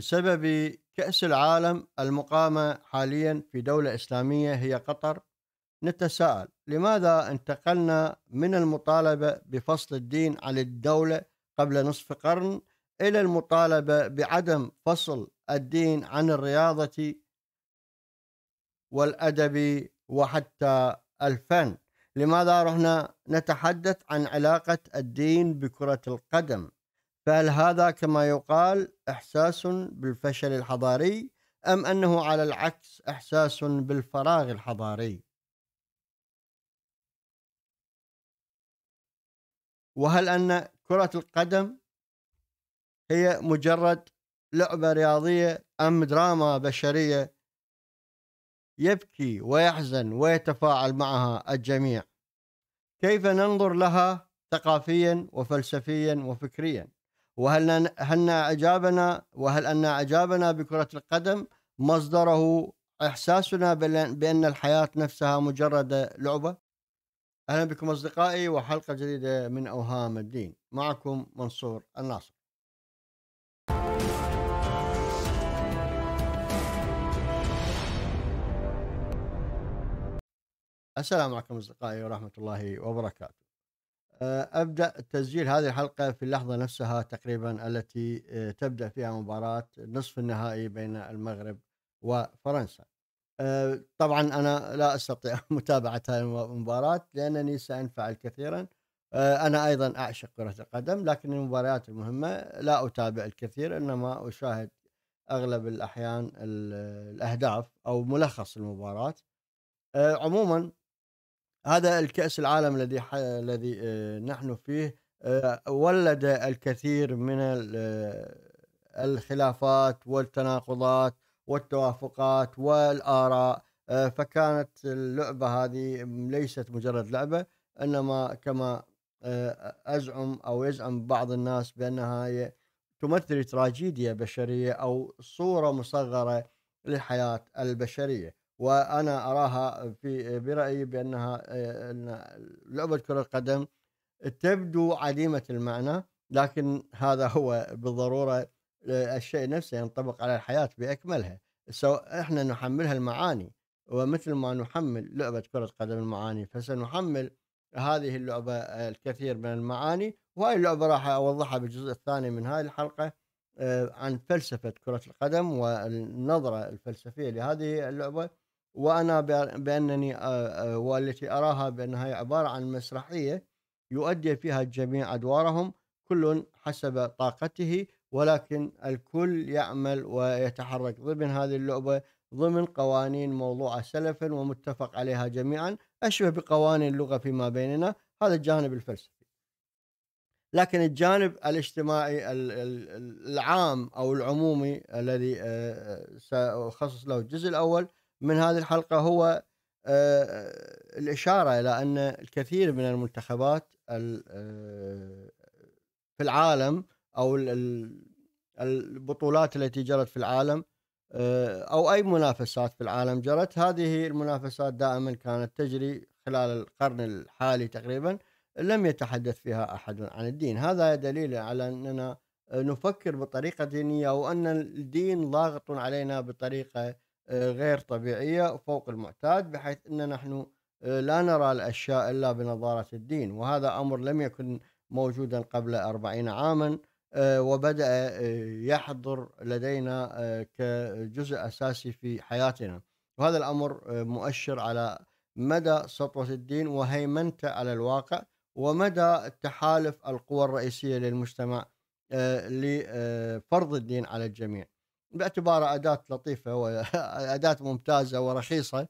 بسبب كأس العالم المقامة حاليا في دولة إسلامية هي قطر نتساءل لماذا انتقلنا من المطالبة بفصل الدين عن الدولة قبل نصف قرن إلى المطالبة بعدم فصل الدين عن الرياضة والأدب وحتى الفن لماذا رحنا نتحدث عن علاقة الدين بكرة القدم فهل هذا كما يقال إحساس بالفشل الحضاري أم أنه على العكس إحساس بالفراغ الحضاري؟ وهل أن كرة القدم هي مجرد لعبة رياضية أم دراما بشرية يبكي ويحزن ويتفاعل معها الجميع كيف ننظر لها ثقافيا وفلسفيا وفكريا وهل هل اعجابنا وهل ان اعجابنا بكره القدم مصدره احساسنا بان الحياه نفسها مجرد لعبه؟ اهلا بكم اصدقائي وحلقه جديده من اوهام الدين، معكم منصور الناصر. السلام عليكم اصدقائي ورحمه الله وبركاته. آه، ابدا تسجيل هذه الحلقه في اللحظه نفسها تقريبا التي آه، تبدا فيها مباراه نصف النهائي بين المغرب وفرنسا. آه، طبعا انا لا استطيع متابعه هذه المباراه لانني سانفعل كثيرا. انا ايضا اعشق كره القدم لكن المباريات المهمه لا اتابع الكثير انما اشاهد اغلب الاحيان الاهداف او ملخص المباراه. عموما هذا الكأس العالم الذي ح... الذي آه، نحن فيه آه، ولد الكثير من آه، الخلافات والتناقضات والتوافقات والآراء فكانت اللعبة هذه ليست مجرد لعبة إنما كما أزعم أو يزعم بعض الناس بأنها تمثل تراجيديا بشرية أو صورة مصغرة للحياة البشرية وانا اراها في برايي بانها آه، لعبه كره القدم تبدو عديمه المعنى لكن هذا هو بالضروره آه، الشيء نفسه ينطبق على الحياه باكملها سواء احنا نحملها المعاني ومثل ما نحمل لعبه كره قدم المعاني فسنحمل هذه اللعبه الكثير من المعاني وهاي اللعبه راح اوضحها بالجزء الثاني من هذه الحلقه آه، عن فلسفه كره القدم والنظره الفلسفيه لهذه اللعبه وأنا بأنني والتي أراها بأنها هي عبارة عن مسرحية يؤدي فيها الجميع أدوارهم كل حسب طاقته ولكن الكل يعمل ويتحرك ضمن هذه اللعبة ضمن قوانين موضوعة سلفا ومتفق عليها جميعا أشبه بقوانين اللغة فيما بيننا هذا الجانب الفلسفي لكن الجانب الاجتماعي العام أو العمومي الذي سأخصص له الجزء الأول من هذه الحلقه هو آه، آه، الاشاره الى ان الكثير من المنتخبات آه، في العالم او البطولات التي جرت في العالم او اي منافسات في العالم جرت هذه المنافسات دائما كانت تجري خلال القرن الحالي تقريبا لم يتحدث فيها احد عن الدين هذا دليل على اننا نفكر بطريقه دينيه وان الدين ضاغط علينا بطريقه غير طبيعية فوق المعتاد بحيث أن نحن آه، لا نرى الأشياء إلا بنظارة الدين وهذا أمر لم يكن موجودا قبل أربعين عاما آه، وبدأ آه، يحضر لدينا كجزء أساسي في حياتنا وهذا الأمر مؤشر على مدى سطوة الدين وهيمنته على الواقع ومدى تحالف القوى الرئيسية للمجتمع لفرض الدين على الجميع باعتباره اداه لطيفه واداه ممتازه ورخيصه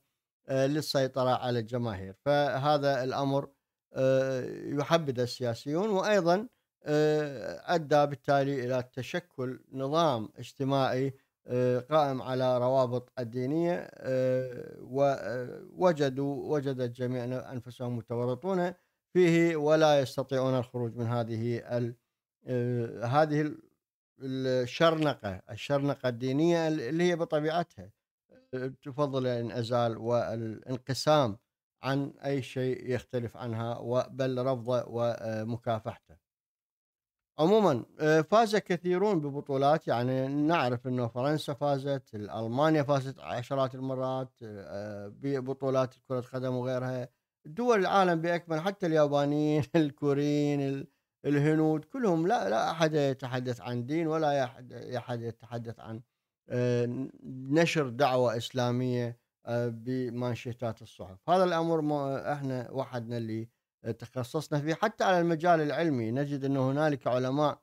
آه، للسيطره على الجماهير فهذا الامر آه، يحبذ السياسيون وايضا آه، ادى بالتالي الى تشكل نظام اجتماعي قائم على روابط الدينيه ووجدوا وجدت الجميع انفسهم متورطون فيه ولا يستطيعون الخروج من هذه ال هذه الشرنقه الشرنقه الدينيه اللي هي بطبيعتها تفضل الانعزال والانقسام عن اي شيء يختلف عنها بل رفضه ومكافحته. عموما فاز كثيرون ببطولات يعني نعرف انه فرنسا فازت، المانيا فازت عشرات المرات ببطولات كره قدم وغيرها، دول العالم باكمل حتى اليابانيين، الكوريين، الهنود كلهم لا لا احد يتحدث عن دين ولا احد يتحدث عن آه، نشر دعوه اسلاميه آه، بمانشيتات الصحف هذا الامر ما احنا وحدنا اللي تخصصنا فيه حتى على المجال العلمي نجد ان هنالك علماء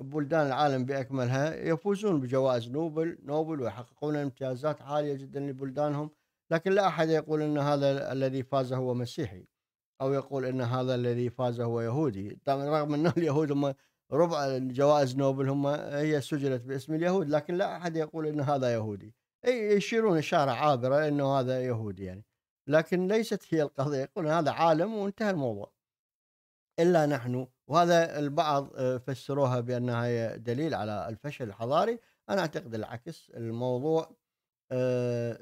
بلدان العالم باكملها يفوزون بجوائز نوبل نوبل ويحققون امتيازات عاليه جدا لبلدانهم لكن لا احد يقول ان هذا الذي فاز هو مسيحي او يقول ان هذا الذي فاز هو يهودي طبعا رغم انه اليهود هم ربع جوائز نوبل هم هي سجلت باسم اليهود لكن لا احد يقول ان هذا يهودي اي يشيرون اشاره عابره انه هذا يهودي يعني لكن ليست هي القضيه يقول هذا عالم وانتهى الموضوع الا نحن وهذا البعض آه، فسروها بانها هي دليل على الفشل الحضاري انا اعتقد العكس الموضوع آه،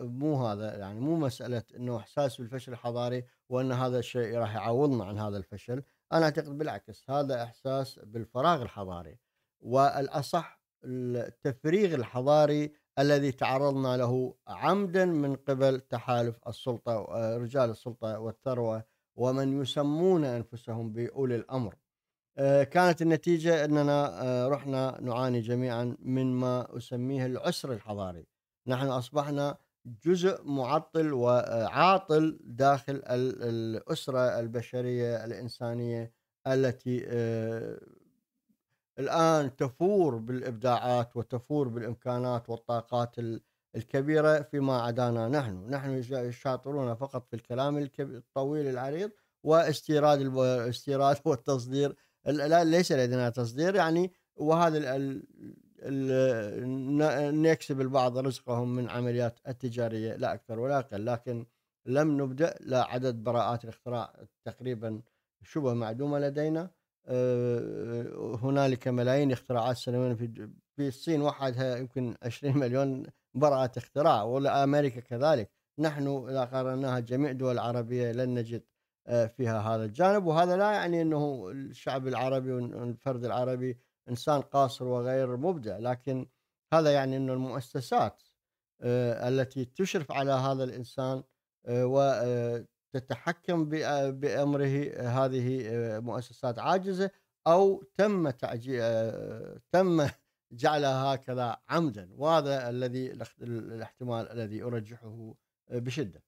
مو هذا يعني مو مساله انه احساس بالفشل الحضاري وان هذا الشيء راح يعوضنا عن هذا الفشل انا اعتقد بالعكس هذا احساس بالفراغ الحضاري والاصح التفريغ الحضاري الذي تعرضنا له عمدا من قبل تحالف السلطه آه، رجال السلطه والثروه ومن يسمون انفسهم باولي الامر. آه، كانت النتيجه اننا آه، رحنا نعاني جميعا مما اسميه العسر الحضاري. نحن اصبحنا جزء معطل وعاطل داخل الأسرة البشرية الإنسانية التي آه، الآن تفور بالإبداعات وتفور بالإمكانات والطاقات الكبيرة فيما عدانا نحن نحن شاطرون فقط في الكلام الطويل العريض واستيراد الاستيراد والتصدير لا ليس لدينا تصدير يعني وهذا نكسب البعض رزقهم من عمليات التجارية لا أكثر ولا أقل لكن لم نبدأ لا عدد براءات الاختراع تقريبا شبه معدومة لدينا آه، هنالك ملايين اختراعات سنويا في في الصين وحدها يمكن 20 مليون براءة اختراع أمريكا كذلك نحن إذا قارناها جميع الدول العربية لن نجد آه، فيها هذا الجانب وهذا لا يعني أنه الشعب العربي والفرد العربي انسان قاصر وغير مبدع لكن هذا يعني انه المؤسسات آه، التي تشرف على هذا الانسان آه، وتتحكم آه، بامره هذه مؤسسات عاجزه او تم تم جعلها هكذا عمدا وهذا الذي الاحتمال الذي ارجحه بشده.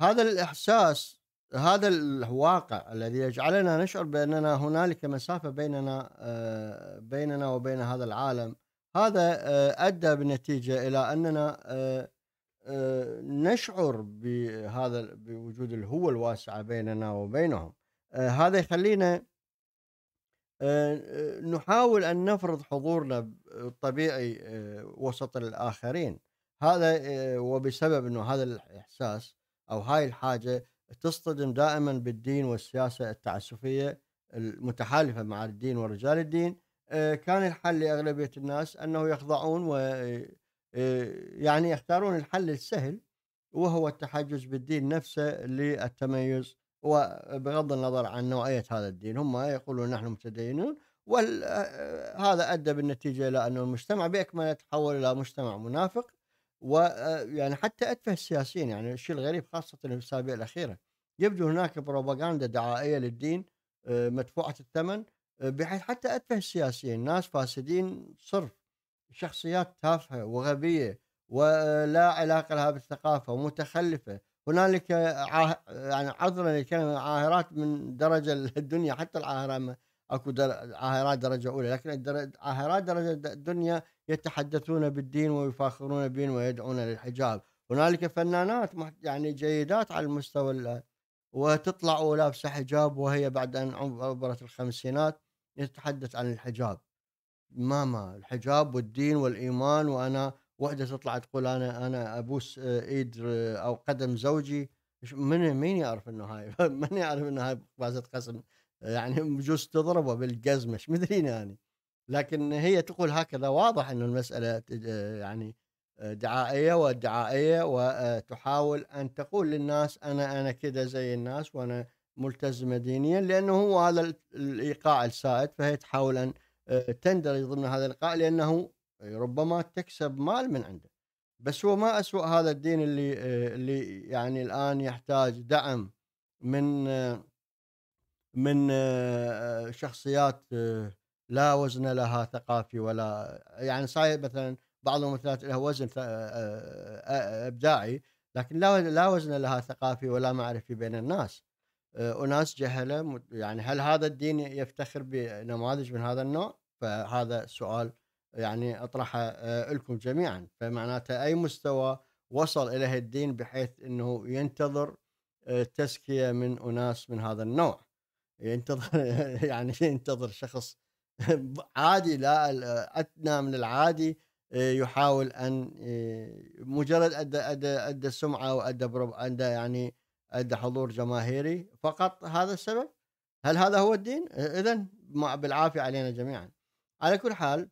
هذا الاحساس هذا الواقع الذي يجعلنا نشعر باننا هنالك مسافه بيننا آه، بيننا وبين هذا العالم هذا آه، ادى بالنتيجه الى اننا آه، نشعر بهذا بوجود الهوه الواسعه بيننا وبينهم هذا يخلينا نحاول ان نفرض حضورنا الطبيعي وسط الاخرين هذا وبسبب انه هذا الاحساس او هاي الحاجه تصطدم دائما بالدين والسياسه التعسفيه المتحالفه مع الدين ورجال الدين آه، كان الحل لاغلبيه الناس انه يخضعون و آه، آه، يعني يختارون الحل السهل وهو التحجز بالدين نفسه للتميز وبغض النظر عن نوعيه هذا الدين هم يقولون نحن متدينون وهذا ادى بالنتيجه الى انه المجتمع باكمله تحول الى مجتمع منافق ويعني آه، حتى اتفه السياسيين يعني الشيء الغريب خاصه في الاسابيع الاخيره يبدو هناك بروباغندا دعائيه للدين آه، مدفوعه الثمن آه، بحيث حتى اتفه السياسيين ناس فاسدين صرف شخصيات تافهه وغبيه ولا علاقه لها بالثقافه ومتخلفه هنالك عاه... يعني عذرا للكلمه عاهرات من درجه الدنيا حتى العاهره اكو در... عاهرات درجه اولى لكن الدر... عاهرات درجه الدنيا يتحدثون بالدين ويفاخرون به ويدعون للحجاب هنالك فنانات يعني جيدات على المستوى وتطلع ولابسه حجاب وهي بعد ان عبرت الخمسينات يتحدث عن الحجاب ماما الحجاب والدين والايمان وانا وحده تطلع تقول انا انا ابوس آه، ايد آه، او قدم زوجي من مين يعرف انه هاي من يعرف انه هاي بازة قسم يعني بجوز تضربه بالقزمه ايش مدري يعني لكن هي تقول هكذا واضح أن المسألة يعني دعائية ودعائية وتحاول أن تقول للناس أنا أنا كذا زي الناس وأنا ملتزمة دينيا لأنه هو هذا الإيقاع السائد فهي تحاول أن تندرج ضمن هذا الإيقاع لأنه ربما تكسب مال من عنده بس هو ما أسوأ هذا الدين اللي اللي يعني الآن يحتاج دعم من من شخصيات لا وزن لها ثقافي ولا يعني صاير مثلا بعض الممثلات لها وزن آه، آه، آه، ابداعي لكن لا لا وزن لها ثقافي ولا معرفي بين الناس اناس جهله يعني هل هذا الدين يفتخر بنماذج من هذا النوع؟ فهذا سؤال يعني اطرحه لكم جميعا فمعناته اي مستوى وصل اليه الدين بحيث انه ينتظر تزكيه من اناس من هذا النوع ينتظر يعني ينتظر شخص عادي لا ادنى من العادي آه، يحاول ان آه، مجرد ادى ادى ادى سمعه وادى ادى يعني ادى حضور جماهيري فقط هذا السبب؟ هل هذا هو الدين؟ اذا بالعافيه علينا جميعا. على كل حال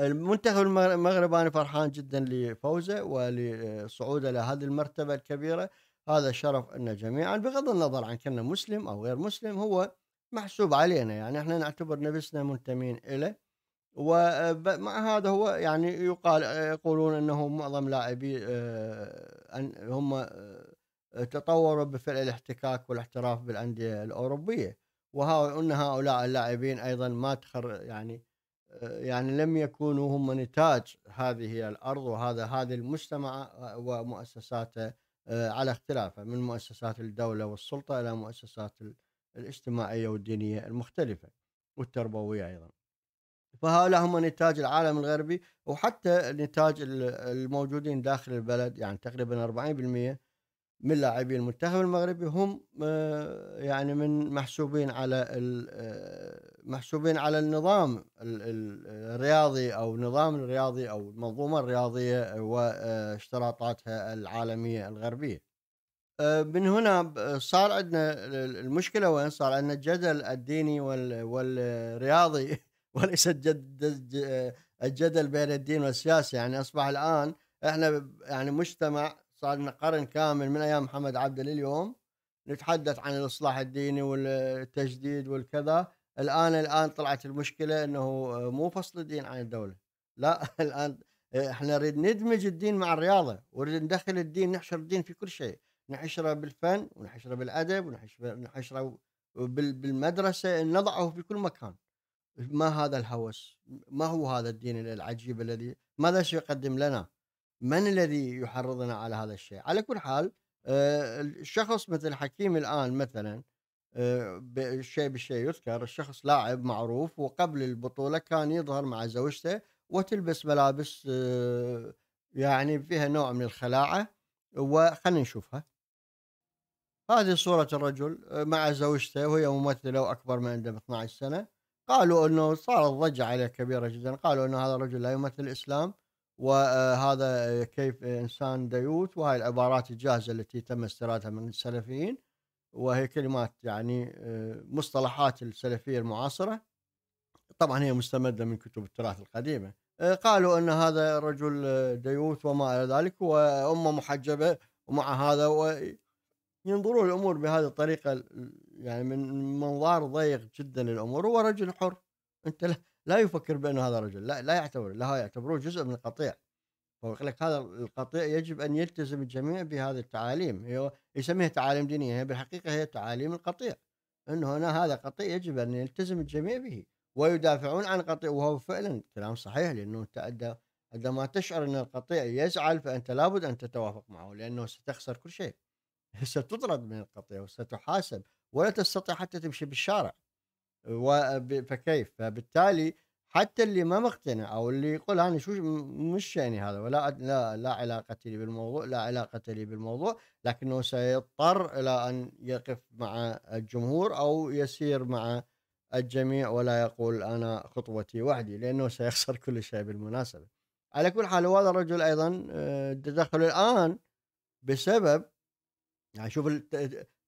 المنتخب المغرب انا فرحان جدا لفوزه ولصعوده لهذه المرتبه الكبيره هذا شرف لنا جميعا بغض النظر عن كنا مسلم او غير مسلم هو محسوب علينا يعني احنا نعتبر نفسنا منتمين إليه ومع آه، هذا هو يعني يقال آه، يقولون انه معظم لاعبي آه، هم تطوروا بفعل الاحتكاك والاحتراف بالانديه الاوروبيه وان هؤلاء اللاعبين ايضا ما تخر يعني يعني لم يكونوا هم نتاج هذه الارض وهذا هذه المجتمع ومؤسساته على اختلافه من مؤسسات الدوله والسلطه الى مؤسسات الاجتماعية والدينية المختلفة والتربوية أيضا فهؤلاء هم نتاج العالم الغربي وحتى نتاج الموجودين داخل البلد يعني تقريبا 40% من لاعبي المنتخب المغربي هم آه، يعني من محسوبين على آه، محسوبين على النظام الرياضي او النظام الرياضي او المنظومه الرياضيه واشتراطاتها آه، العالميه الغربيه. آه، من هنا صار عندنا المشكله وين صار عندنا الجدل الديني والرياضي وليس الجدل بين الدين والسياسه يعني اصبح الان احنا يعني مجتمع صار لنا قرن كامل من ايام محمد عبده لليوم نتحدث عن الاصلاح الديني والتجديد والكذا الان الان طلعت المشكله انه آه، مو فصل الدين عن الدوله لا الان احنا نريد ندمج الدين مع الرياضه ونريد ندخل الدين نحشر الدين في كل شيء نحشره بالفن ونحشره بالادب ونحشره بالمدرسه نضعه في كل مكان ما هذا الهوس ما هو هذا الدين العجيب الذي ماذا سيقدم لنا من الذي يحرضنا على هذا الشيء على كل حال آه، الشخص مثل حكيم الان مثلا الشيء آه، بالشيء يذكر الشخص لاعب معروف وقبل البطوله كان يظهر مع زوجته وتلبس ملابس آه، يعني فيها نوع من الخلاعه وخلنا نشوفها هذه صورة الرجل آه، مع زوجته وهي ممثلة وأكبر من عنده ب 12 سنة قالوا أنه صارت ضجة عليه كبيرة جدا قالوا أنه هذا الرجل لا يمثل الإسلام وهذا آه، كيف إنسان ديوت وهي العبارات الجاهزة التي تم استيرادها من السلفيين وهي كلمات يعني آه، مصطلحات السلفية المعاصرة طبعا هي مستمدة من كتب التراث القديمة قالوا أن هذا الرجل ديوت وما إلى ذلك وأمه محجبة ومع هذا ينظروا الامور بهذه الطريقه يعني من منظار ضيق جدا للامور هو رجل حر انت لا يفكر بانه هذا رجل لا لا يعتبر لا يعتبروه جزء من القطيع يقول لك هذا القطيع يجب ان يلتزم الجميع بهذه التعاليم هي يسميها تعاليم دينيه هي بالحقيقه هي تعاليم القطيع انه هنا هذا قطيع يجب ان يلتزم الجميع به ويدافعون عن قطيع وهو فعلا كلام صحيح لانه انت عندما تشعر ان القطيع يزعل فانت لابد ان تتوافق معه لانه ستخسر كل شيء. ستطرد من القطيع وستحاسب ولا تستطيع حتى تمشي بالشارع فكيف فبالتالي حتى اللي ما مقتنع او اللي يقول انا شو مش يعني هذا ولا لا لا علاقه لي بالموضوع لا علاقه لي بالموضوع لكنه سيضطر الى ان يقف مع الجمهور او يسير مع الجميع ولا يقول انا خطوتي وحدي لانه سيخسر كل شيء بالمناسبه. على كل حال هذا الرجل ايضا آه، تدخل الان بسبب يعني شوف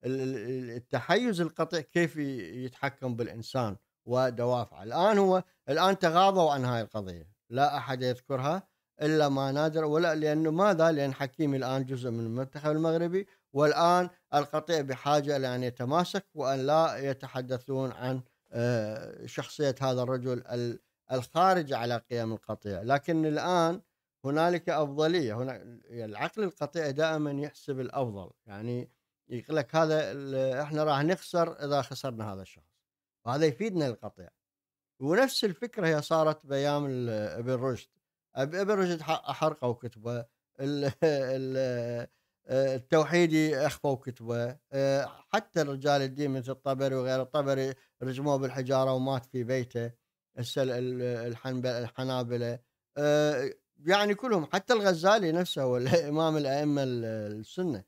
التحيز القطع كيف يتحكم بالانسان ودوافعه الان هو الان تغاضوا عن هاي القضيه لا احد يذكرها الا ما نادر ولا لانه ماذا؟ لان حكيمي الان جزء من المنتخب المغربي والان القطيع بحاجه لان يتماسك وان لا يتحدثون عن آه، شخصيه هذا الرجل الخارج على قيم القطيع، لكن الان هنالك افضليه هنا العقل القطيع دائما يحسب الافضل يعني يقول لك هذا احنا راح نخسر اذا خسرنا هذا الشخص وهذا يفيدنا القطيع ونفس الفكره هي صارت بايام ابن رشد ابن رشد حرقوا كتبه آه، التوحيدي اخفوا كتبه آه، حتى رجال الدين مثل الطبري وغير الطبري رجموه بالحجاره ومات في بيته الحنابله آه، يعني كلهم حتى الغزالي نفسه هو امام الائمه السنه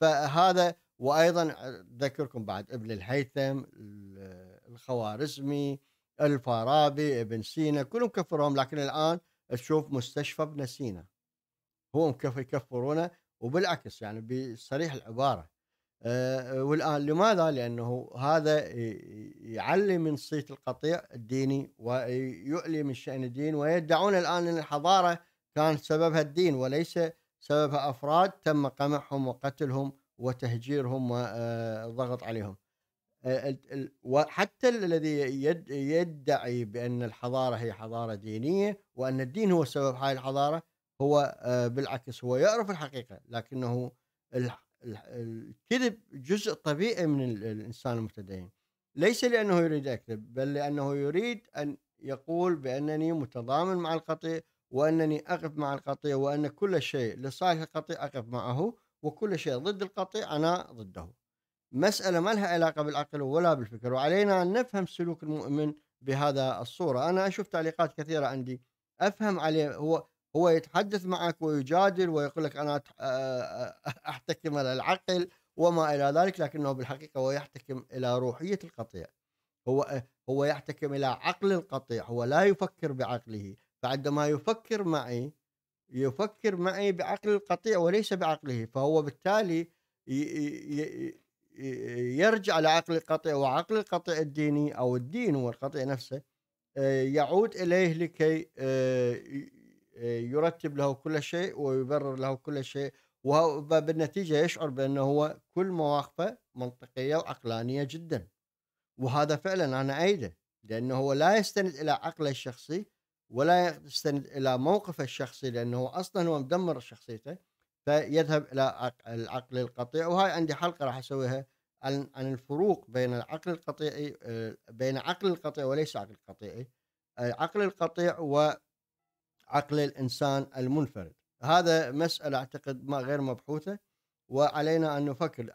فهذا وايضا اذكركم بعد ابن الهيثم الخوارزمي الفارابي ابن سينا كلهم كفرهم لكن الان تشوف مستشفى ابن سينا هم كيف يكفرونه وبالعكس يعني بصريح العباره آه، والان لماذا؟ لانه هذا يعلي من صيت القطيع الديني ويؤلي من شان الدين ويدعون الان ان الحضاره كان سببها الدين وليس سببها افراد تم قمعهم وقتلهم وتهجيرهم والضغط آه، عليهم. آه، وحتى الذي يدعي بان الحضاره هي حضاره دينيه وان الدين هو سبب هذه الحضاره هو بالعكس هو يعرف الحقيقه لكنه الكذب جزء طبيعي من الانسان المتدين ليس لانه يريد اكذب بل لانه يريد ان يقول بانني متضامن مع القطيع وانني اقف مع القطيع وان كل شيء لصالح القطيع اقف معه وكل شيء ضد القطيع انا ضده. مساله ما لها علاقه بالعقل ولا بالفكر وعلينا ان نفهم سلوك المؤمن بهذا الصوره، انا اشوف تعليقات كثيره عندي افهم عليه هو هو يتحدث معك ويجادل ويقول لك انا احتكم الى العقل وما الى ذلك لكنه بالحقيقه هو يحتكم الى روحيه القطيع هو هو يحتكم الى عقل القطيع هو لا يفكر بعقله فعندما يفكر معي يفكر معي بعقل القطيع وليس بعقله فهو بالتالي يرجع لعقل القطيع وعقل القطيع الديني او الدين هو القطيع نفسه يعود اليه لكي يرتب له كل شيء ويبرر له كل شيء وبالنتيجة يشعر بأنه هو كل مواقفه منطقية وعقلانية جدا وهذا فعلا أنا أيده لأنه هو لا يستند إلى عقله الشخصي ولا يستند إلى موقفه الشخصي لأنه أصلا هو مدمر شخصيته فيذهب إلى العقل القطيع وهاي عندي حلقة راح أسويها عن عن الفروق بين العقل القطيعي آه، بين عقل القطيع وليس عقل قطيعي العقل آه، القطيع و عقل الانسان المنفرد هذا مساله اعتقد ما غير مبحوثه وعلينا ان نفكر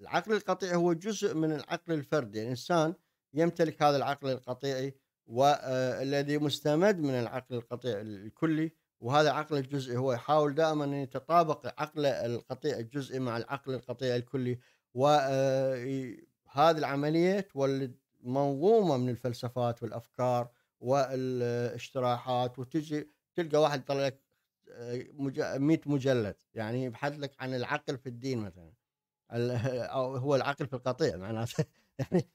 العقل القطيع هو جزء من العقل الفردي الانسان يمتلك هذا العقل القطيعي والذي آه، مستمد من العقل القطيع الكلي وهذا عقل الجزئي هو يحاول دائما ان يتطابق عقله القطيع الجزئي مع العقل القطيع الكلي وهذه آه، العمليه تولد منظومه من الفلسفات والافكار والاشتراحات وتجي تلقى واحد طلع لك 100 آه، مجلد يعني يبحث لك عن العقل في الدين مثلا او هو العقل في القطيع معناته يعني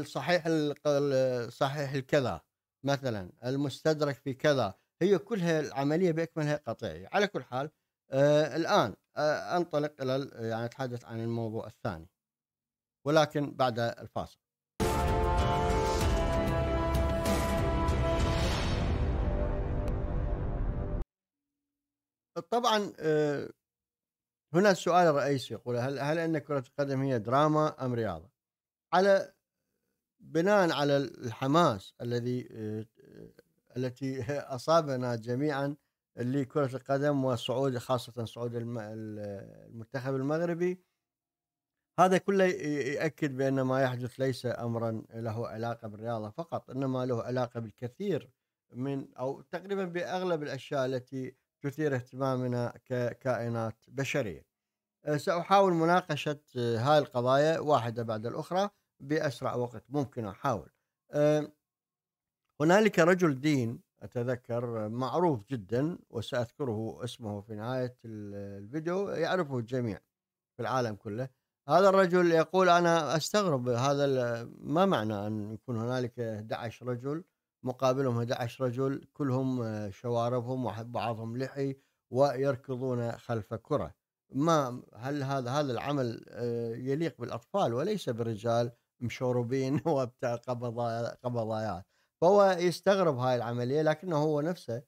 الصحيح آه، صحيح الكذا مثلا المستدرك في كذا هي كلها العمليه باكملها قطيعي على كل حال آه، الان انطلق الى يعني اتحدث عن الموضوع الثاني ولكن بعد الفاصل طبعا آه، هنا السؤال الرئيسي يقول هل هل ان كرة القدم هي دراما ام رياضة؟ على بناء على الحماس الذي آه، التي اصابنا جميعا لكرة القدم والصعود خاصة صعود المنتخب المغربي هذا كله يؤكد بان ما يحدث ليس امرا له علاقه بالرياضه فقط انما له علاقه بالكثير من او تقريبا باغلب الاشياء التي تثير اهتمامنا ككائنات بشريه. أه، ساحاول مناقشه أه، هاي القضايا واحده بعد الاخرى باسرع وقت ممكن احاول. أه، هنالك رجل دين اتذكر معروف جدا وساذكره اسمه في نهايه الفيديو يعرفه الجميع في العالم كله. هذا الرجل يقول انا استغرب هذا ما معنى ان يكون هنالك 11 رجل مقابلهم 11 رجل كلهم آه، شواربهم وبعضهم لحي ويركضون خلف كرة ما هل هذا هذا العمل آه، يليق بالأطفال وليس بالرجال مشوربين قبضايات فهو يستغرب هاي العملية لكنه هو نفسه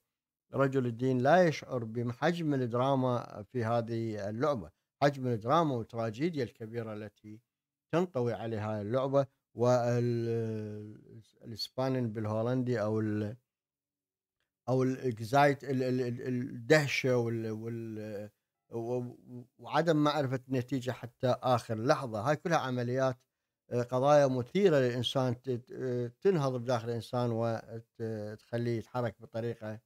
رجل الدين لا يشعر بحجم الدراما في هذه اللعبة حجم الدراما والتراجيديا الكبيرة التي تنطوي عليها اللعبة وال الاسباني بالهولندي او الـ او الاكزايت الدهشه وال, وعدم معرفه النتيجه حتى اخر لحظه هاي كلها عمليات آه، قضايا مثيره للانسان تنهض بداخل الانسان وتخليه يتحرك بطريقه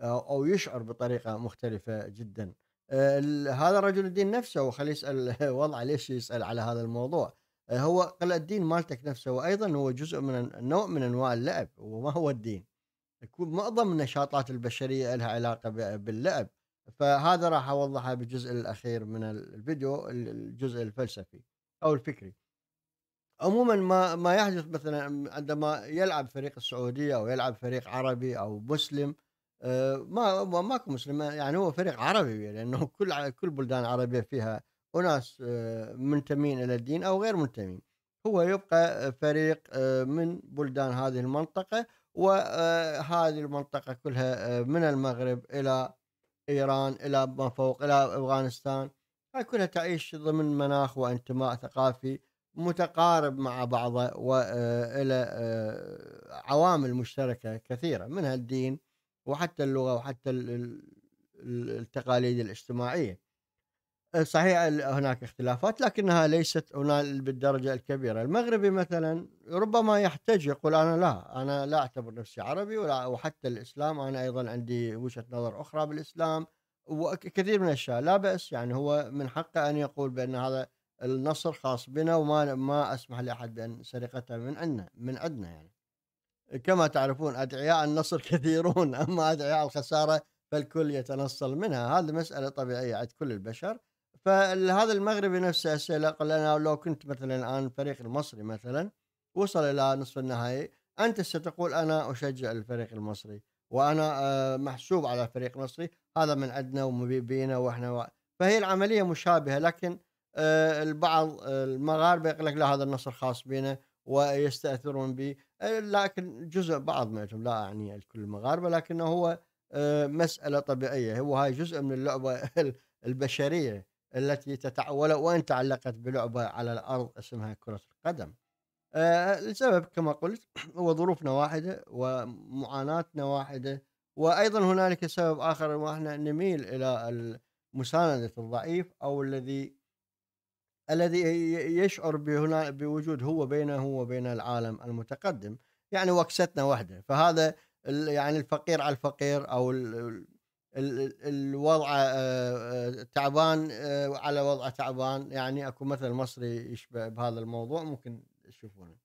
آه، او يشعر بطريقه مختلفه جدا. آه، هذا رجل الدين نفسه وخليه يسال وضعه ليش يسال على هذا الموضوع؟ آه، هو قال الدين مالتك نفسه وايضا هو جزء من نوع من انواع اللعب وما هو الدين يكون معظم النشاطات البشريه لها علاقه باللعب فهذا راح اوضحه بالجزء الاخير من الفيديو الجزء الفلسفي او الفكري عموما ما ما يحدث مثلا عندما يلعب فريق السعوديه او يلعب فريق عربي او مسلم آه، ما ماكو مسلم يعني هو فريق عربي لانه كل كل بلدان عربيه فيها أناس آه، منتمين إلى الدين أو غير منتمين هو يبقى آه، فريق آه، من بلدان هذه المنطقة وهذه المنطقة كلها من المغرب إلى إيران إلى ما فوق إلى أفغانستان كلها تعيش ضمن مناخ وانتماء ثقافي متقارب مع بعضه وإلى عوامل مشتركة كثيرة منها الدين وحتى اللغة وحتى التقاليد الاجتماعية صحيح هناك اختلافات لكنها ليست هنا بالدرجه الكبيره، المغربي مثلا ربما يحتج يقول انا لا انا لا اعتبر نفسي عربي ولا وحتى الاسلام انا ايضا عندي وجهه نظر اخرى بالاسلام وكثير من الاشياء لا باس يعني هو من حقه ان يقول بان هذا النصر خاص بنا وما ما اسمح لاحد بان سرقته من عندنا من عندنا يعني. كما تعرفون ادعياء النصر كثيرون اما ادعياء الخساره فالكل يتنصل منها، هذه مساله طبيعيه عند كل البشر. فهذا المغربي نفسه اساله قال انا لو كنت مثلا الان الفريق المصري مثلا وصل الى نصف النهائي انت ستقول انا اشجع الفريق المصري وانا آه، محسوب على فريق مصري هذا من عندنا ومبينا واحنا و... فهي العمليه مشابهه لكن آه، البعض المغاربه يقول لك لا هذا النصر خاص بنا ويستاثرون به آه، لكن جزء بعض منهم لا اعني الكل المغاربه لكنه هو مساله طبيعيه هو هاي جزء من اللعبه البشريه التي تتعول وان تعلقت بلعبه على الارض اسمها كره القدم. أه السبب كما قلت هو ظروفنا واحده ومعاناتنا واحده وايضا هنالك سبب اخر واحنا نميل الى مسانده الضعيف او الذي الذي يشعر بهنا بوجود هو بينه وبين العالم المتقدم يعني وكستنا واحده فهذا يعني الفقير على الفقير او الوضع آه، آه، تعبان آه، على وضع تعبان يعني اكو مثل مصري يشبه بهذا الموضوع ممكن تشوفونه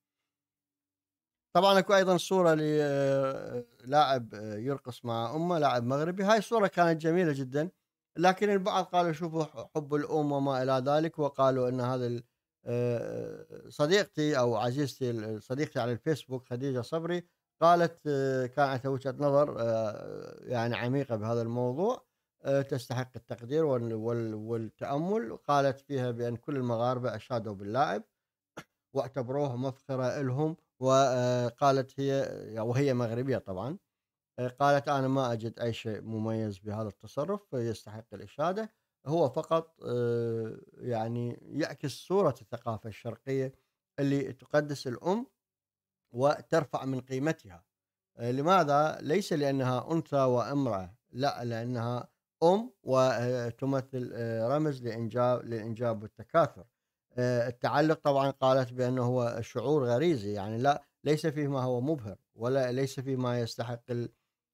طبعا اكو ايضا صوره للاعب يرقص مع امه لاعب مغربي هاي الصوره كانت جميله جدا لكن البعض قالوا شوفوا حب الام وما الى ذلك وقالوا ان هذا صديقتي او عزيزتي صديقتي على الفيسبوك خديجه صبري قالت آه، كانت وجهه نظر آه، يعني عميقه بهذا الموضوع آه، تستحق التقدير والتامل قالت فيها بان كل المغاربه اشادوا باللاعب واعتبروه مفخره لهم وقالت هي وهي مغربيه طبعا قالت انا ما اجد اي شيء مميز بهذا التصرف يستحق الاشاده هو فقط يعني يعكس صوره الثقافه الشرقيه اللي تقدس الام وترفع من قيمتها آه، لماذا؟ ليس لأنها أنثى وامرأة لا لأنها أم وتمثل آه، رمز لإنجاب للإنجاب والتكاثر آه، التعلق طبعا قالت بأنه هو شعور غريزي يعني لا ليس فيه ما هو مبهر ولا ليس فيه ما يستحق ال...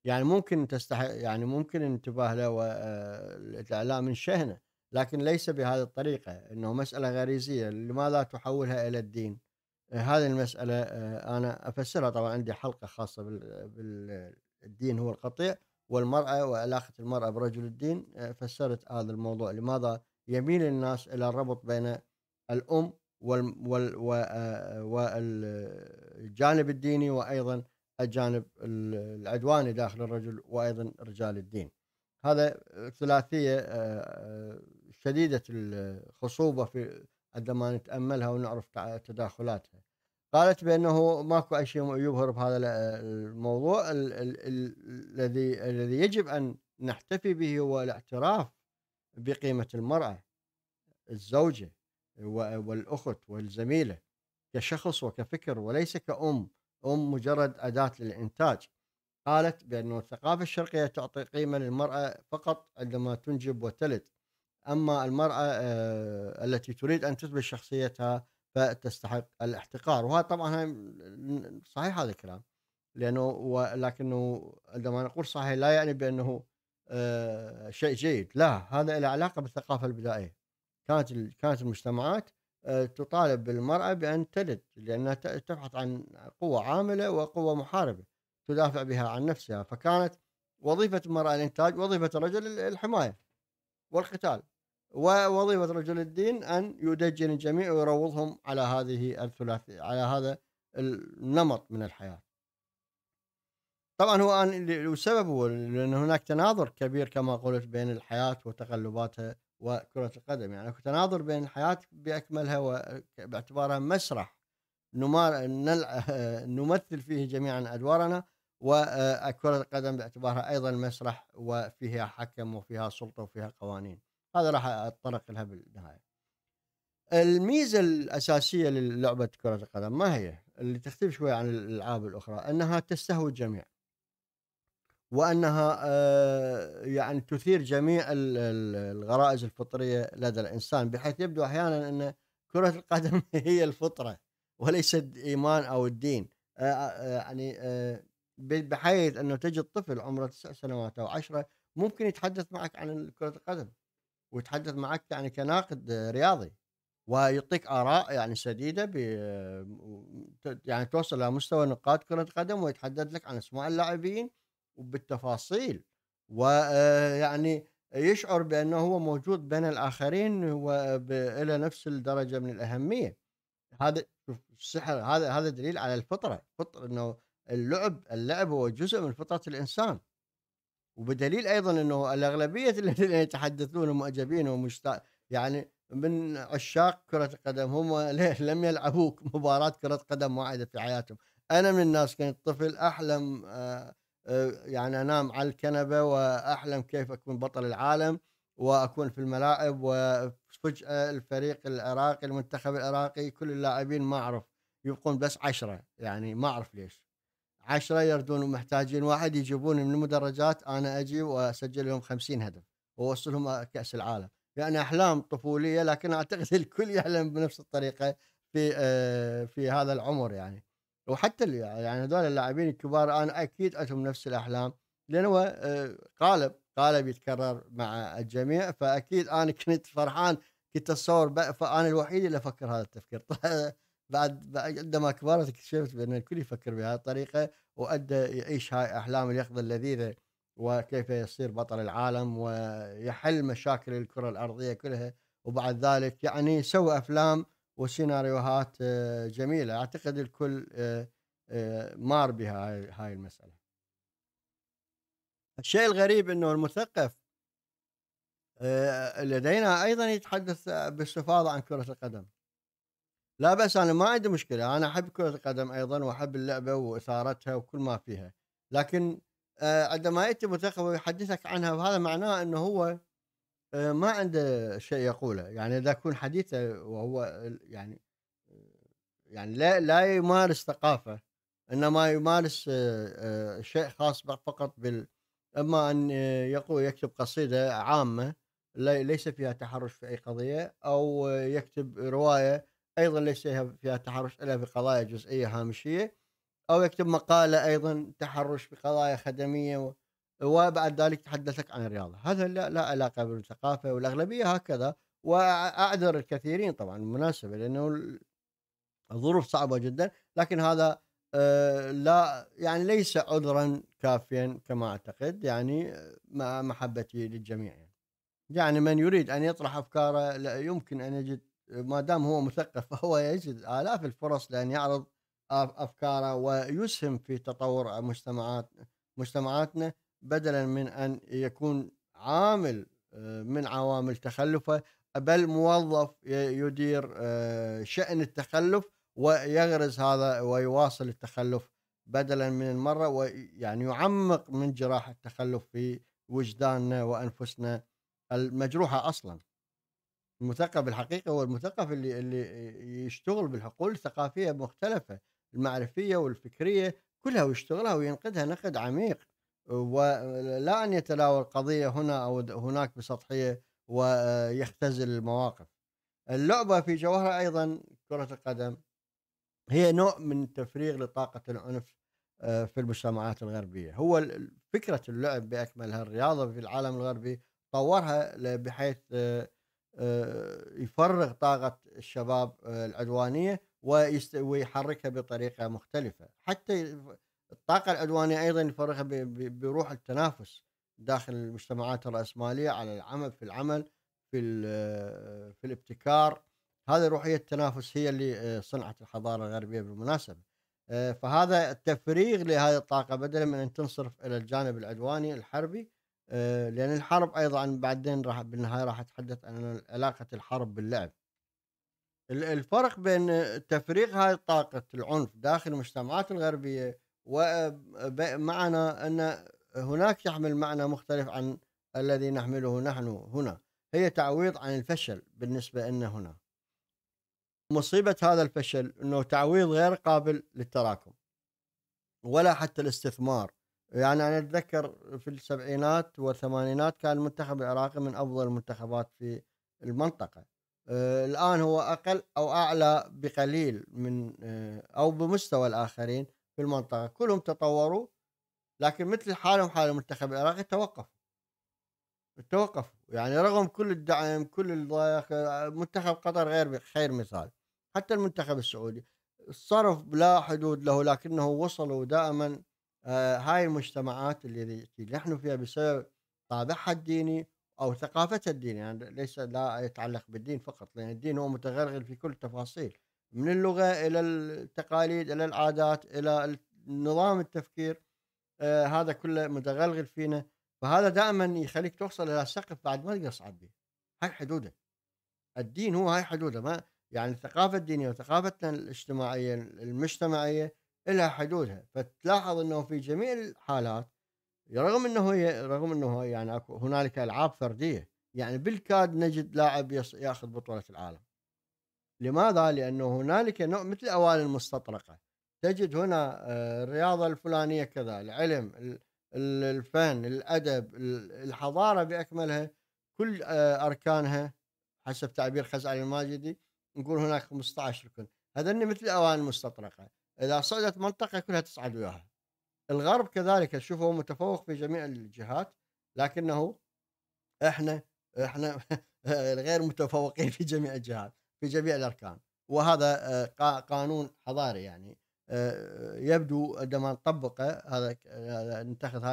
يعني ممكن تستحق يعني ممكن انتباه له والإعلام من شهنه لكن ليس بهذه الطريقة أنه مسألة غريزية لماذا تحولها إلى الدين آه، هذه المسألة آه، أنا أفسرها طبعا عندي حلقة خاصة بالدين هو القطيع والمرأة وعلاقة المرأة برجل الدين آه، فسرت هذا الموضوع لماذا يميل الناس إلى الربط بين الأم والجانب الديني وأيضا الجانب العدواني داخل الرجل وأيضا رجال الدين هذا ثلاثية شديدة الخصوبة في عندما نتاملها ونعرف تداخلاتها قالت بانه ماكو اي شيء يبهر بهذا الموضوع الذي الذي يجب ان نحتفي به هو الاعتراف بقيمه المراه الزوجه والاخت والزميله كشخص وكفكر وليس كأم أم مجرد أداة للإنتاج قالت بأن الثقافة الشرقية تعطي قيمة للمرأة فقط عندما تنجب وتلد أما المرأة آه، التي تريد أن تثبت شخصيتها فتستحق الاحتقار وهذا طبعا صحيح هذا الكلام لأنه ولكنه عندما نقول صحيح لا يعني بأنه آه، شيء جيد لا هذا له علاقة بالثقافة البدائية كانت كانت المجتمعات آه، تطالب بالمرأة بأن تلد لأنها تبحث عن قوة عاملة وقوة محاربة تدافع بها عن نفسها فكانت وظيفة المرأة الإنتاج وظيفة الرجل الحماية والقتال ووظيفة رجل الدين أن يدجن الجميع ويروضهم على هذه الثلاثية على هذا النمط من الحياة طبعا هو أن هو لأن هناك تناظر كبير كما قلت بين الحياة وتقلباتها وكرة القدم يعني هناك تناظر بين الحياة بأكملها وباعتبارها مسرح نمار نمثل فيه جميعا أدوارنا وكرة القدم باعتبارها أيضا مسرح وفيها حكم وفيها سلطة وفيها قوانين هذا راح اتطرق لها بالنهايه الميزه الاساسيه للعبه كره القدم ما هي اللي تختلف شوي عن الالعاب الاخرى انها تستهوي الجميع وانها آه، يعني تثير جميع الغرائز الفطريه لدى الانسان بحيث يبدو احيانا ان كره القدم هي الفطره وليس الايمان او الدين آه، آه، يعني بحيث انه تجد طفل عمره تسع سنوات او عشرة ممكن يتحدث معك عن كره القدم ويتحدث معك يعني كناقد رياضي ويعطيك اراء يعني سديده ب يعني توصل لمستوى نقاد كره قدم ويتحدث لك عن اسماء اللاعبين وبالتفاصيل ويعني آه، يشعر بانه هو موجود بين الاخرين والى نفس الدرجه من الاهميه هذا السحر هذا هذا دليل على الفطره فطر انه اللعب اللعب هو جزء من فطره الانسان وبدليل ايضا انه الاغلبيه الذين يتحدثون معجبين ومشتا يعني من عشاق كرة القدم هم لم يلعبوا مباراة كرة قدم واحدة في حياتهم أنا من الناس كنت طفل أحلم آه، آه، يعني أنام على الكنبة وأحلم كيف أكون بطل العالم وأكون في الملاعب وفجأة الفريق العراقي المنتخب العراقي كل اللاعبين ما أعرف يبقون بس عشرة يعني ما أعرف ليش 10 يردون ومحتاجين واحد يجيبون من المدرجات انا اجي واسجل لهم 50 هدف واوصلهم كاس العالم يعني احلام طفوليه لكن اعتقد الكل يحلم بنفس الطريقه في آه، في هذا العمر يعني وحتى يعني هذول اللاعبين الكبار انا اكيد عندهم نفس الاحلام لان هو آه، قالب قالب يتكرر مع الجميع فاكيد انا كنت فرحان كنت اتصور فانا الوحيد اللي افكر هذا التفكير بعد عندما كبرت اكتشفت بان الكل يفكر بهذه الطريقه وادى يعيش هاي احلام اليقظه اللذيذه وكيف يصير بطل العالم ويحل مشاكل الكره الارضيه كلها وبعد ذلك يعني سوى افلام وسيناريوهات آه، جميله اعتقد الكل آه، آه، مار بها هاي المساله. الشيء الغريب انه المثقف لدينا ايضا يتحدث باستفاضه عن كره القدم لا بس انا ما عندي مشكله انا احب كره القدم ايضا واحب اللعبه واثارتها وكل ما فيها لكن آه، عندما ياتي منتخب ويحدثك عنها وهذا معناه انه هو آه، ما عنده شيء يقوله يعني اذا يكون حديثه وهو يعني يعني لا لا يمارس ثقافه انما يمارس آه، شيء خاص فقط بال اما ان يقول يكتب قصيده عامه ليس فيها تحرش في اي قضيه او يكتب روايه ايضا ليس فيها تحرش الا في قضايا جزئيه هامشيه او يكتب مقاله ايضا تحرش بقضايا خدميه وبعد ذلك تحدثك عن الرياضه، هذا لا, لا علاقه بالثقافه والاغلبيه هكذا واعذر الكثيرين طبعا بالمناسبه لانه الظروف صعبه جدا لكن هذا آه، لا يعني ليس عذرا كافيا كما اعتقد يعني مع آه، محبتي للجميع يعني. يعني من يريد ان يطرح افكاره يمكن ان يجد ما دام هو مثقف فهو يجد آلاف الفرص لأن يعرض أفكاره ويسهم في تطور مجتمعات مجتمعاتنا بدلا من أن يكون عامل آه، من عوامل تخلفه بل موظف يدير آه، شأن التخلف ويغرز هذا ويواصل التخلف بدلا من المرة ويعني يعمق من جراح التخلف في وجداننا وأنفسنا المجروحة أصلاً المثقف الحقيقي هو المثقف اللي اللي يشتغل بالحقول الثقافيه مختلفه المعرفيه والفكريه كلها ويشتغلها وينقدها نقد عميق ولا ان يتناول قضيه هنا او هناك بسطحيه ويختزل المواقف. اللعبه في جوهرها ايضا كره القدم هي نوع من التفريغ لطاقه العنف آه، في المجتمعات الغربيه، هو فكره اللعب باكملها الرياضه في العالم الغربي طورها بحيث آه، آه، يفرغ طاقة الشباب آه، العدوانية ويحركها بطريقة مختلفة حتى الطاقة العدوانية أيضا يفرغها بروح التنافس داخل المجتمعات الرأسمالية على العمل في العمل في آه، في الابتكار هذه روحية التنافس هي اللي صنعت الحضارة الغربية بالمناسبة فهذا التفريغ لهذه الطاقة بدلا من أن تنصرف إلى الجانب العدواني الحربي آه، لأن الحرب أيضا بعدين راح بالنهاية راح أتحدث عن علاقة الحرب باللعب الفرق بين تفريغ هاي طاقة العنف داخل المجتمعات الغربية ومعنى أن هناك يحمل معنى مختلف عن الذي نحمله نحن هنا هي تعويض عن الفشل بالنسبة لنا هنا مصيبة هذا الفشل أنه تعويض غير قابل للتراكم ولا حتى الاستثمار يعني انا اتذكر في السبعينات والثمانينات كان المنتخب العراقي من افضل المنتخبات في المنطقه آه الان هو اقل او اعلى بقليل من آه او بمستوى الاخرين في المنطقه كلهم تطوروا لكن مثل حالهم حال المنتخب العراقي توقف توقفوا يعني رغم كل الدعم كل الضيق منتخب قطر غير خير مثال حتى المنتخب السعودي الصرف لا حدود له لكنه وصلوا دائما آه، هاي المجتمعات اللي نحن فيها بسبب طابعها الديني او ثقافتها الدينيه يعني ليس لا يتعلق بالدين فقط لان الدين هو متغلغل في كل التفاصيل من اللغه الى التقاليد الى العادات الى نظام التفكير آه، هذا كله متغلغل فينا فهذا دائما يخليك توصل الى سقف بعد ما تقدر تصعد به هاي حدوده الدين هو هاي حدوده ما يعني الثقافه الدينيه وثقافتنا الاجتماعيه المجتمعيه لها حدودها فتلاحظ انه في جميع الحالات رغم انه هي رغم انه هي يعني اكو هنالك العاب فرديه يعني بالكاد نجد لاعب ياخذ بطوله العالم لماذا؟ لانه هنالك نوع مثل الاواني المستطرقه تجد هنا آه، الرياضه الفلانيه كذا العلم الفن الادب الحضاره باكملها كل آه، اركانها حسب تعبير خزعلي الماجدي نقول هناك 15 ركن هذني مثل الاواني المستطرقه اذا صعدت منطقه كلها تصعد وياها الغرب كذلك تشوفه متفوق في جميع الجهات لكنه احنا احنا غير متفوقين في جميع الجهات في جميع الاركان وهذا آه، قانون حضاري يعني آه، يبدو عندما نطبقه هذا نتخذ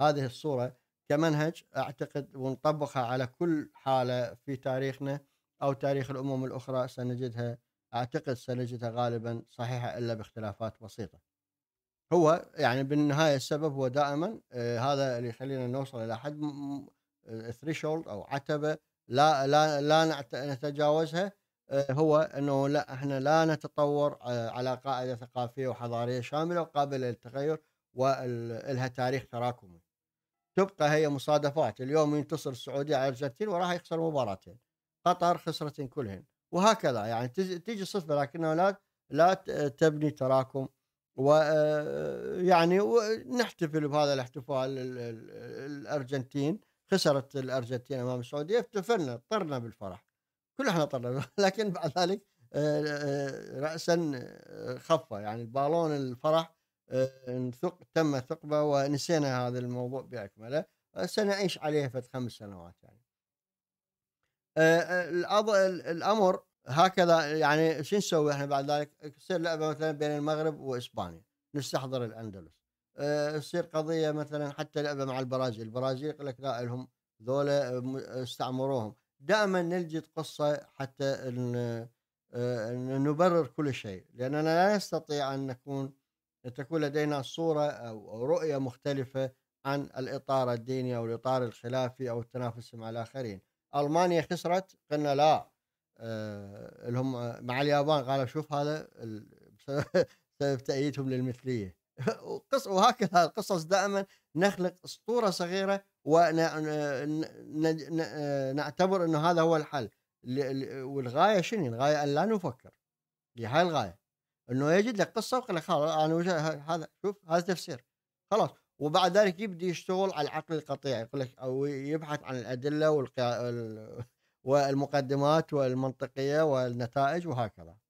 هذه الصوره كمنهج اعتقد ونطبقها على كل حاله في تاريخنا او تاريخ الامم الاخرى سنجدها اعتقد سنجدها غالبا صحيحه الا باختلافات بسيطه. هو يعني بالنهايه السبب هو دائما آه، هذا اللي يخلينا نوصل الى حد ثريشولد آه، او عتبه لا لا لا نتجاوزها آه، هو انه لا احنا لا نتطور على قاعده ثقافيه وحضاريه شامله وقابله للتغير ولها تاريخ تراكمي. تبقى هي مصادفات اليوم ينتصر السعوديه على الارجنتين وراح يخسر مباراتين. قطر خسرتين كلهن. وهكذا يعني تيجي صدفه لكنه لا لا تبني تراكم ويعني آه، نحتفل بهذا الاحتفال الارجنتين خسرت الارجنتين امام السعوديه احتفلنا طرنا بالفرح كل احنا طرنا لكن بعد ذلك آه، آه، راسا خفى يعني البالون الفرح تم ثقبه ونسينا هذا الموضوع باكمله سنعيش عليه فت خمس سنوات يعني آه، آه، الامر هكذا يعني شو نسوي احنا بعد ذلك تصير لعبه مثلا بين المغرب واسبانيا نستحضر الاندلس آه، تصير قضيه مثلا حتى لعبه مع البرازيل البرازيل يقول لك لا لهم ذولا استعمروهم دائما نلجد قصه حتى نبرر كل شيء لاننا لا نستطيع ان نكون تكون لدينا صوره او رؤيه مختلفه عن الاطار الديني او الاطار الخلافي او التنافس مع الاخرين المانيا خسرت قلنا لا آه اللي هم مع اليابان قالوا شوف هذا بسبب تأييدهم للمثليه وهكذا القصص دائما نخلق اسطوره صغيره ونعتبر آه، انه هذا هو الحل والغايه شنو؟ الغايه ان لا نفكر هي هاي الغايه انه يجد لك قصه وقال لك خلاص انا هذا شوف هذا تفسير خلاص وبعد ذلك يبدا يشتغل على العقل القطيع يقول لك او يبحث عن الادله والمقدمات والمنطقيه والنتائج وهكذا